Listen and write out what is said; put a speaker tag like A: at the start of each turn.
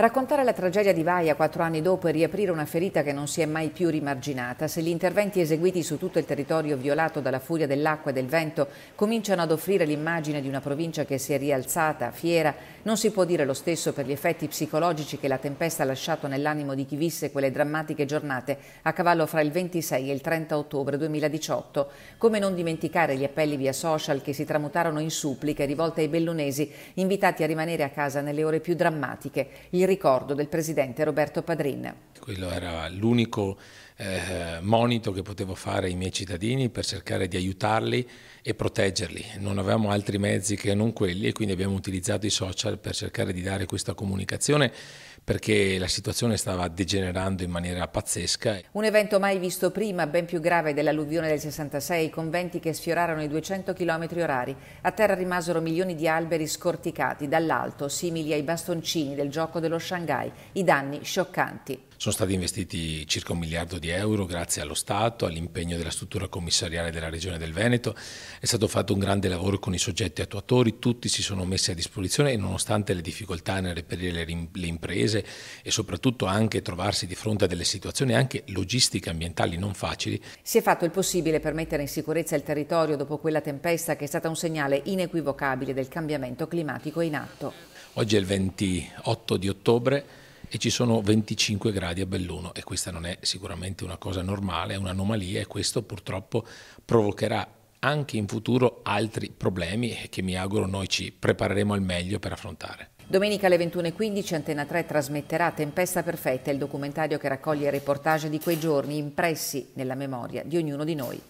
A: Raccontare la tragedia di Vaia quattro anni dopo e riaprire una ferita che non si è mai più rimarginata, se gli interventi eseguiti su tutto il territorio violato dalla furia dell'acqua e del vento cominciano ad offrire l'immagine di una provincia che si è rialzata, fiera, non si può dire lo stesso per gli effetti psicologici che la tempesta ha lasciato nell'animo di chi visse quelle drammatiche giornate a cavallo fra il 26 e il 30 ottobre 2018. Come non dimenticare gli appelli via social che si tramutarono in suppliche rivolte ai bellunesi, invitati a rimanere a casa nelle ore più drammatiche. Gli ricordo del presidente Roberto Padrin.
B: Quello era l'unico eh, monito che potevo fare ai miei cittadini per cercare di aiutarli e proteggerli. Non avevamo altri mezzi che non quelli e quindi abbiamo utilizzato i social per cercare di dare questa comunicazione perché la situazione stava degenerando in maniera pazzesca.
A: Un evento mai visto prima, ben più grave dell'alluvione del 66, con venti che sfiorarono i 200 km orari. A terra rimasero milioni di alberi scorticati dall'alto, simili ai bastoncini del gioco dello Shanghai. I danni scioccanti.
B: Sono stati investiti circa un miliardo di euro grazie allo Stato, all'impegno della struttura commissariale della Regione del Veneto. È stato fatto un grande lavoro con i soggetti attuatori, tutti si sono messi a disposizione e nonostante le difficoltà nel reperire le, le imprese e soprattutto anche trovarsi di fronte a delle situazioni anche logistiche ambientali non facili.
A: Si è fatto il possibile per mettere in sicurezza il territorio dopo quella tempesta che è stata un segnale inequivocabile del cambiamento climatico in atto.
B: Oggi è il 28 di ottobre, e ci sono 25 gradi a Belluno e questa non è sicuramente una cosa normale, è un'anomalia e questo purtroppo provocherà anche in futuro altri problemi che mi auguro noi ci prepareremo al meglio per affrontare.
A: Domenica alle 21.15 Antena 3 trasmetterà Tempesta Perfetta, il documentario che raccoglie reportage di quei giorni impressi nella memoria di ognuno di noi.